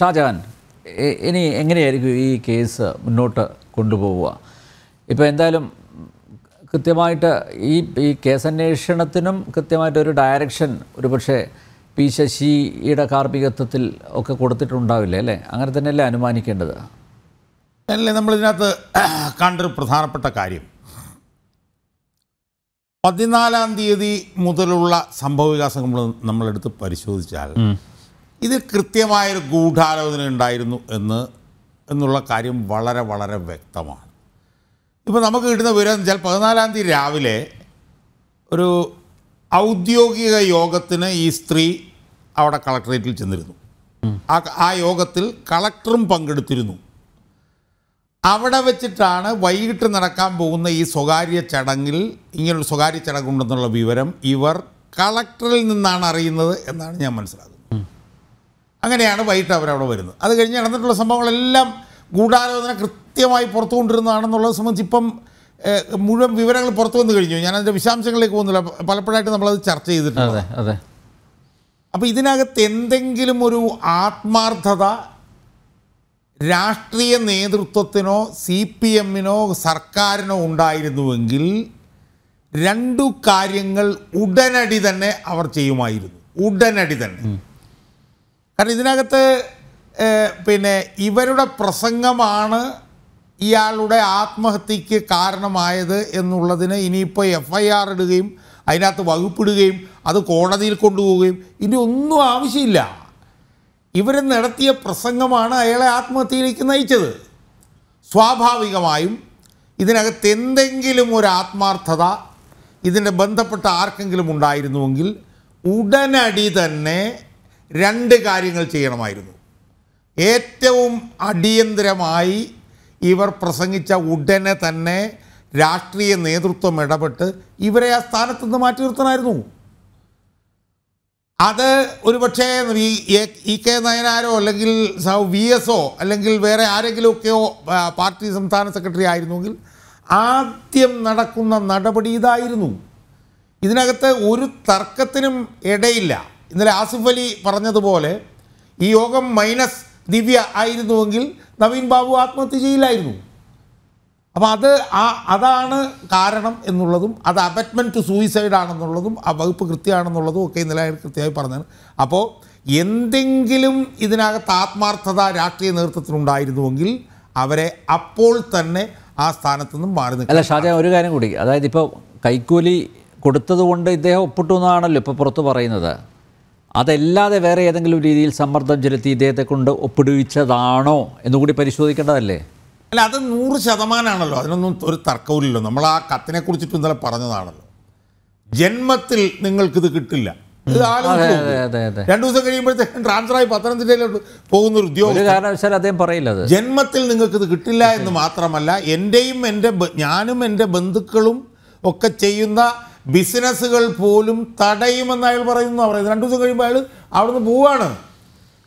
ഷാജഹാൻ ഇനി എങ്ങനെയായിരിക്കും ഈ കേസ് മുന്നോട്ട് കൊണ്ടുപോവുക ഇപ്പോൾ എന്തായാലും കൃത്യമായിട്ട് ഈ ഈ കേസന്വേഷണത്തിനും കൃത്യമായിട്ടൊരു ഡയറക്ഷൻ ഒരു പക്ഷേ പി ശശിയുടെ കാർമ്മികത്വത്തിൽ ഒക്കെ കൊടുത്തിട്ടുണ്ടാവില്ലേ അല്ലേ അങ്ങനെ തന്നെയല്ലേ അനുമാനിക്കേണ്ടത് അല്ലേ നമ്മളിതിനകത്ത് കണ്ടൊരു പ്രധാനപ്പെട്ട കാര്യം പതിനാലാം തീയതി മുതലുള്ള സംഭവവികാസം നമ്മൾ നമ്മളെടുത്ത് പരിശോധിച്ചാൽ ഇത് കൃത്യമായൊരു ഗൂഢാലോചന ഉണ്ടായിരുന്നു എന്ന് എന്നുള്ള കാര്യം വളരെ വളരെ വ്യക്തമാണ് ഇപ്പോൾ നമുക്ക് കിട്ടുന്ന വിവരം എന്ന് വെച്ചാൽ പതിനാലാം തീയതി രാവിലെ ഒരു ഔദ്യോഗിക യോഗത്തിന് ഈ സ്ത്രീ അവിടെ കളക്ടറേറ്റിൽ ചെന്നിരുന്നു ആ ആ യോഗത്തിൽ കളക്ടറും പങ്കെടുത്തിരുന്നു അവിടെ വെച്ചിട്ടാണ് വൈകിട്ട് നടക്കാൻ പോകുന്ന ഈ സ്വകാര്യ ചടങ്ങിൽ ഇങ്ങനൊരു സ്വകാര്യ ചടങ്ങുണ്ടെന്നുള്ള വിവരം ഇവർ കളക്ടറിൽ നിന്നാണ് അറിയുന്നത് എന്നാണ് ഞാൻ മനസ്സിലാക്കുന്നത് അങ്ങനെയാണ് വൈകിട്ട് അവരവിടെ വരുന്നത് അത് കഴിഞ്ഞ് നടന്നിട്ടുള്ള സംഭവങ്ങളെല്ലാം ഗൂഢാലോചന കൃത്യമായി പുറത്തു കൊണ്ടിരുന്നതാണെന്നുള്ളത് സംബന്ധിച്ച് ഇപ്പം മുഴുവൻ വിവരങ്ങൾ പുറത്തു വന്നു കഴിഞ്ഞു ഞാൻ അതിൻ്റെ വിശദാംശങ്ങളിലേക്ക് പോകുന്നില്ല പലപ്പോഴായിട്ട് നമ്മളത് ചർച്ച ചെയ്തിട്ടുണ്ട് അതെ അപ്പോൾ ഇതിനകത്ത് എന്തെങ്കിലും ഒരു ആത്മാർത്ഥത രാഷ്ട്രീയ നേതൃത്വത്തിനോ സി പി എമ്മിനോ സർക്കാരിനോ ഉണ്ടായിരുന്നുവെങ്കിൽ രണ്ടു കാര്യങ്ങൾ ഉടനടി തന്നെ അവർ ചെയ്യുമായിരുന്നു ഉടനടി തന്നെ കാരണം ഇതിനകത്ത് പിന്നെ ഇവരുടെ പ്രസംഗമാണ് ഇയാളുടെ ആത്മഹത്യക്ക് കാരണമായത് എന്നുള്ളതിന് ഇനിയിപ്പോൾ എഫ് ഐ ആർ ഇടുകയും അതിനകത്ത് വകുപ്പിടുകയും അത് കോടതിയിൽ കൊണ്ടുപോവുകയും ഇനി ഒന്നും ആവശ്യമില്ല ഇവർ നടത്തിയ പ്രസംഗമാണ് അയാളെ ആത്മഹത്യയിലേക്ക് നയിച്ചത് സ്വാഭാവികമായും ഇതിനകത്ത് എന്തെങ്കിലും ഒരു ആത്മാർത്ഥത ഇതിൻ്റെ ബന്ധപ്പെട്ട ആർക്കെങ്കിലും ഉണ്ടായിരുന്നുവെങ്കിൽ ഉടനടി തന്നെ രണ്ട് കാര്യങ്ങൾ ചെയ്യണമായിരുന്നു ഏറ്റവും അടിയന്തരമായി ഇവർ പ്രസംഗിച്ച ഉടനെ തന്നെ രാഷ്ട്രീയ നേതൃത്വം ഇടപെട്ട് ഇവരെ ആ സ്ഥാനത്ത് നിന്ന് മാറ്റി നിർത്തണമായിരുന്നു അത് ഒരുപക്ഷേ ഇ കെ നയനാരോ അല്ലെങ്കിൽ വി എസ് ഒ അല്ലെങ്കിൽ വേറെ ആരെങ്കിലുമൊക്കെയോ പാർട്ടി സംസ്ഥാന സെക്രട്ടറി ആയിരുന്നുവെങ്കിൽ ആദ്യം നടക്കുന്ന നടപടി ഇതായിരുന്നു ഇതിനകത്ത് ഒരു തർക്കത്തിനും ഇടയില്ല ഇന്നലെ ആസിഫ് അലി പറഞ്ഞതുപോലെ ഈ യോഗം മൈനസ് ദിവ്യ ആയിരുന്നുവെങ്കിൽ നവീൻ ബാബു ആത്മഹത്യ ചെയ്യില്ലായിരുന്നു അപ്പോൾ അത് ആ അതാണ് കാരണം എന്നുള്ളതും അത് അബറ്റ്മെൻറ്റ് സൂയിസൈഡ് ആണെന്നുള്ളതും ആ വകുപ്പ് കൃത്യമാണെന്നുള്ളതും ഒക്കെ ഇന്നലെ അയാൾ കൃത്യമായി പറഞ്ഞാണ് അപ്പോൾ എന്തെങ്കിലും ഇതിനകത്ത് ആത്മാർത്ഥത രാഷ്ട്രീയ നേതൃത്വത്തിനുണ്ടായിരുന്നുവെങ്കിൽ അവരെ അപ്പോൾ തന്നെ ആ സ്ഥാനത്തു നിന്നും മാറി നിൽക്കും അല്ല ഷാജ ഒരു കാര്യം കൂടി അതായത് ഇപ്പോൾ കൈക്കൂലി കൊടുത്തതുകൊണ്ട് ഇദ്ദേഹം ഒപ്പിട്ടു എന്നാണല്ലോ ഇപ്പോൾ പുറത്ത് പറയുന്നത് അതല്ലാതെ വേറെ ഏതെങ്കിലും രീതിയിൽ സമ്മർദ്ദം ചെലുത്തി ഇദ്ദേഹത്തെ കൊണ്ട് ഒപ്പിടുവിച്ചതാണോ എന്നുകൂടി പരിശോധിക്കേണ്ടതല്ലേ അല്ല അത് നൂറ് ശതമാനമാണല്ലോ അതിനൊന്നും ഒരു തർക്കവുമില്ലല്ലോ നമ്മൾ ആ കത്തിനെ കുറിച്ചിട്ട് ഇന്നലെ പറഞ്ഞതാണല്ലോ ജന്മത്തിൽ നിങ്ങൾക്കിത് കിട്ടില്ല രണ്ടു ദിവസം കഴിയുമ്പോഴത്തേക്കും ട്രാൻസ്ഫറായി പത്തനംതിട്ടയിലോട്ട് പോകുന്ന ഒരു ഉദ്യോഗം ജന്മത്തിൽ നിങ്ങൾക്ക് ഇത് കിട്ടില്ല എന്ന് മാത്രമല്ല എൻ്റെയും എൻ്റെ ഞാനും എൻ്റെ ബന്ധുക്കളും ഒക്കെ ചെയ്യുന്ന ബിസിനസ്സുകൾ പോലും തടയുമെന്ന് അയാൾ പറയുന്നു അവർ രണ്ട് ദിവസം കഴിയുമ്പോൾ അയാൾ അവിടുന്ന് പോവാണ്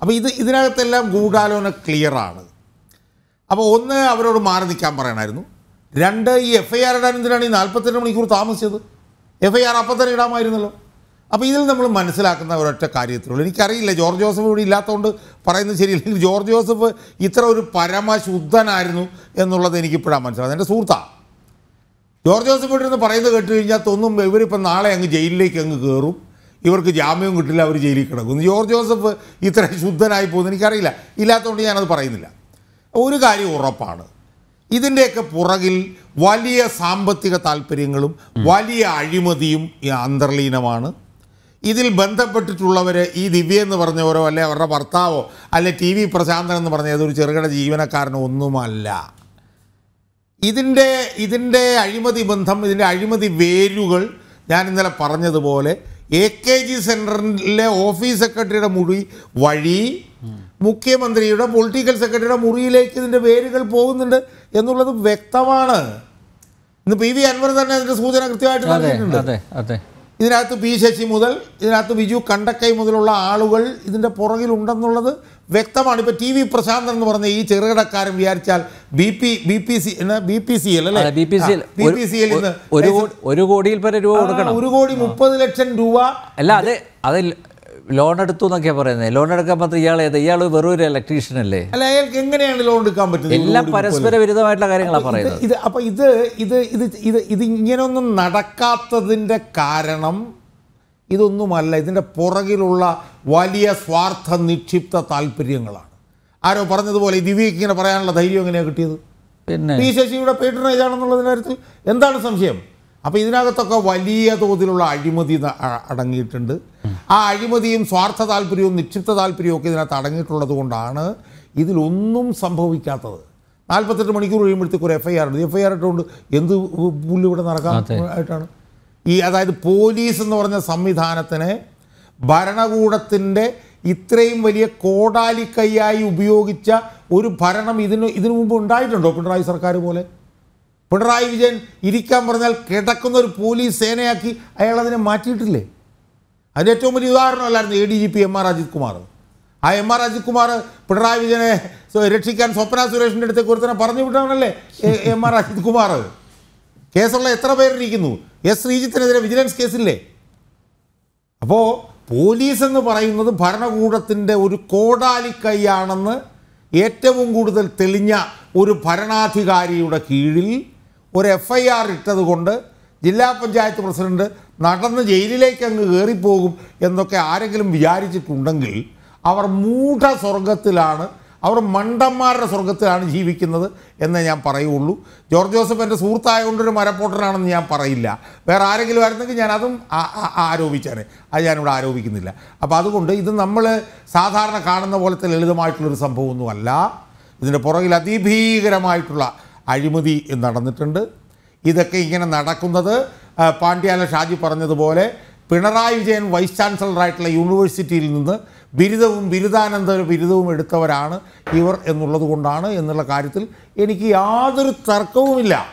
അപ്പോൾ ഇത് ഇതിനകത്തെല്ലാം ഗൂഢാലോചന ക്ലിയറാണ് അപ്പോൾ ഒന്ന് അവരോട് മാറി നിൽക്കാൻ പറയണമായിരുന്നു രണ്ട് ഈ എഫ് ഐ ആർ ഇടാൻ എന്തിനാണ് ഈ നാൽപ്പത്തിരണ്ട് മണിക്കൂർ താമസിച്ചത് എഫ് ഐ ആർ അപ്പം തന്നെ ഇടാമായിരുന്നല്ലോ അപ്പോൾ ഇതിൽ നമ്മൾ മനസ്സിലാക്കുന്ന ഒരൊറ്റ കാര്യത്തിലുള്ളൂ എനിക്കറിയില്ല ജോർജ് ജോസഫ് ഇവിടെ ഇല്ലാത്തതുകൊണ്ട് പറയുന്നത് ശരിയില്ലെങ്കിൽ ജോർജ് ജോസഫ് ഇത്ര ഒരു പരമശുദ്ധനായിരുന്നു എന്നുള്ളത് എനിക്കിപ്പോഴാണ് മനസ്സിലായത് എൻ്റെ സുഹൃത്താണ് ജോർജ് ജോസഫ് എന്ന് പറയുന്നത് കേട്ട് കഴിഞ്ഞാൽ തോന്നും ഇവരിപ്പം നാളെ അങ്ങ് ജയിലിലേക്ക് അങ്ങ് കയറും ഇവർക്ക് ജാമ്യവും കിട്ടില്ല അവർ ജയിലിൽ കിടക്കും ജോർജ് ജോസഫ് ഇത്ര ശുദ്ധനായി പോകുന്നു എനിക്കറിയില്ല ഇല്ലാത്തതുകൊണ്ട് ഞാനത് പറയുന്നില്ല ഒരു കാര്യം ഉറപ്പാണ് ഇതിൻ്റെയൊക്കെ പുറകിൽ വലിയ സാമ്പത്തിക താല്പര്യങ്ങളും വലിയ അഴിമതിയും അന്തർലീനമാണ് ഇതിൽ ബന്ധപ്പെട്ടിട്ടുള്ളവർ ഈ ദിവ്യ എന്ന് പറഞ്ഞവരോ അല്ലെ അവരുടെ ഭർത്താവോ അല്ലെ ടി വി പ്രശാന്തൻ എന്ന് പറഞ്ഞ ഏതൊരു ചെറുകിട ജീവനക്കാരനോ ഒന്നുമല്ല ഇതിൻ്റെ ഇതിൻ്റെ അഴിമതി ബന്ധം ഇതിൻ്റെ അഴിമതി വേരുകൾ ഞാൻ ഇന്നലെ പറഞ്ഞതുപോലെ എ കെ ജി സെൻറ്ററിലെ ഓഫീസ് സെക്രട്ടറിയുടെ മുറി വഴി മുഖ്യമന്ത്രിയുടെ പൊളിറ്റിക്കൽ സെക്രട്ടറിയുടെ മുറിയിലേക്ക് ഇതിൻ്റെ വേരുകൾ പോകുന്നുണ്ട് എന്നുള്ളത് വ്യക്തമാണ് ഇന്ന് പി വി അൻവർ തന്നെ അതിൻ്റെ സൂചന കൃത്യമായിട്ട് നൽകിയിട്ടുണ്ട് ഇതിനകത്ത് പി ശശി മുതൽ ഇതിനകത്ത് ബിജു കണ്ടക്കൈ മുതലുള്ള ആളുകൾ ഇതിൻ്റെ പുറകിലുണ്ടെന്നുള്ളത് വ്യക്തമാണ് ഇപ്പോൾ ടി വി പ്രശാന്തൻ എന്ന് പറഞ്ഞ ഈ ചെറുകിടക്കാരൻ വിചാരിച്ചാൽ B P B P C B P C L അല്ലേ B P C L B P C L ഒരു കോടിയിൽ പേര് രൂപ കൊടുക്കണം ഒരു കോടി മുപ്പത് ലക്ഷം രൂപ അല്ല അതെ അതിൽ ലോൺ എടുത്തു എന്നൊക്കെയാ പറയുന്നത് ലോൺ എടുക്കാൻ പറ്റുന്ന ഇയാൾ ഏതാ ഇയാൾ വെറും ഒരു ഇലക്ട്രീഷ്യൻ അല്ലേ അല്ല അയാൾക്ക് എങ്ങനെയാണ് ലോൺ എടുക്കാൻ പറ്റുന്നത് എല്ലാം പരസ്പര വിരുദ്ധമായിട്ടുള്ള കാര്യങ്ങളാണ് പറയുന്നത് ഇത് അപ്പോൾ ഇത് ഇത് ഇത് ഇത് ഇത് ഇങ്ങനെയൊന്നും നടക്കാത്തതിന്റെ കാരണം ഇതൊന്നുമല്ല ഇതിന്റെ പുറകിലുള്ള വലിയ സ്വാർത്ഥ നിക്ഷിപ്ത താല്പര്യങ്ങളാണ് ആരോ പറഞ്ഞതുപോലെ ദിവ്യക്ക് ഇങ്ങനെ പറയാനുള്ള ധൈര്യം എങ്ങനെയാണ് കിട്ടിയത് പിന്നെ പി ശശിയുടെ പേട്രണേജ് ആണെന്നുള്ളതിൻ്റെ കാര്യത്തിൽ എന്താണ് സംശയം അപ്പോൾ ഇതിനകത്തൊക്കെ വലിയ തോതിലുള്ള അഴിമതി അടങ്ങിയിട്ടുണ്ട് ആ അഴിമതിയും സ്വാർത്ഥ താല്പര്യവും നിക്ഷിപ്ത താല്പര്യവും ഒക്കെ ഇതിനകത്ത് അടങ്ങിയിട്ടുള്ളത് കൊണ്ടാണ് ഇതിലൊന്നും സംഭവിക്കാത്തത് നാൽപ്പത്തെട്ട് മണിക്കൂർ കഴിയുമ്പോഴത്തേക്ക് ഒരു എഫ് ഐ ആർ ഉണ്ട് എഫ് ഐ ആർ ഇട്ടുകൊണ്ട് എന്ത് പുല്ല് ഇവിടെ നടക്കാൻ ആയിട്ടാണ് ഈ അതായത് പോലീസ് എന്ന് പറഞ്ഞ സംവിധാനത്തിന് ഭരണകൂടത്തിൻ്റെ ഇത്രയും വലിയ കോടാലിക്കൈയായി ഉപയോഗിച്ച ഒരു ഭരണം ഇതിന് ഇതിനു മുമ്പ് ഉണ്ടായിട്ടുണ്ടോ പിണറായി സർക്കാർ പോലെ പിണറായി വിജയൻ ഇരിക്കാൻ പറഞ്ഞാൽ കിടക്കുന്ന ഒരു പോലീസ് സേനയാക്കി അയാൾ അതിനെ മാറ്റിയിട്ടില്ലേ അതിന് ഏറ്റവും വലിയ ഉദാഹരണമല്ലായിരുന്നു A D G P M R Ajith Kumar ആ എം ആർ അജിത് കുമാർ പിണറായി വിജയനെ രക്ഷിക്കാൻ സ്വപ്ന സുരേഷിൻ്റെ അടുത്തേക്ക് ഒരുത്തനെ പറഞ്ഞു വിട്ടാണല്ലേ എം ആർ അജിത് കുമാർ കേസുള്ള എത്ര പേരിരിക്കുന്നു എസ് ശ്രീജിത്തിനെതിരെ വിജിലൻസ് കേസില്ലേ അപ്പോൾ പോലീസ് എന്ന് പറയുന്നത് ഭരണകൂടത്തിൻ്റെ ഒരു കോടാലിക്കൈയാണെന്ന് ഏറ്റവും കൂടുതൽ തെളിഞ്ഞ ഒരു ഭരണാധികാരിയുടെ കീഴിൽ ഒരു എഫ് ഐ ആർ ഇട്ടതുകൊണ്ട് ജില്ലാ പഞ്ചായത്ത് പ്രസിഡന്റ് നടന്ന് ജയിലിലേക്ക് അങ്ങ് കയറിപ്പോകും എന്നൊക്കെ ആരെങ്കിലും വിചാരിച്ചിട്ടുണ്ടെങ്കിൽ അവർ മൂഢ സ്വർഗത്തിലാണ് അവർ മണ്ടന്മാരുടെ സ്വർഗത്തിലാണ് ജീവിക്കുന്നത് എന്നേ ഞാൻ പറയുള്ളൂ ജോർജ് ജോസഫ് എൻ്റെ സുഹൃത്തായതുകൊണ്ടൊരു മരപ്പോട്ടനാണെന്ന് ഞാൻ പറയില്ല വേറെ ആരെങ്കിലും ആയിരുന്നെങ്കിൽ ഞാൻ അതും ആരോപിച്ചാണ് അത് ഞാനിവിടെ ആരോപിക്കുന്നില്ല അപ്പോൾ അതുകൊണ്ട് ഇത് നമ്മൾ സാധാരണ കാണുന്ന പോലത്തെ ലളിതമായിട്ടുള്ളൊരു സംഭവമൊന്നുമല്ല ഇതിൻ്റെ പുറകിൽ അതിഭീകരമായിട്ടുള്ള അഴിമതി നടന്നിട്ടുണ്ട് ഇതൊക്കെ ഇങ്ങനെ നടക്കുന്നത് പാണ്ഡ്യാല ഷാജി പറഞ്ഞതുപോലെ പിണറായി വിജയൻ വൈസ് ചാൻസലറായിട്ടുള്ള യൂണിവേഴ്സിറ്റിയിൽ നിന്ന് ബിരുദവും ബിരുദാനന്തര ബിരുദവും എടുത്തവരാണ് ഇവർ എന്നുള്ളത് കൊണ്ടാണ് എന്നുള്ള കാര്യത്തിൽ എനിക്ക് യാതൊരു തർക്കവുമില്ല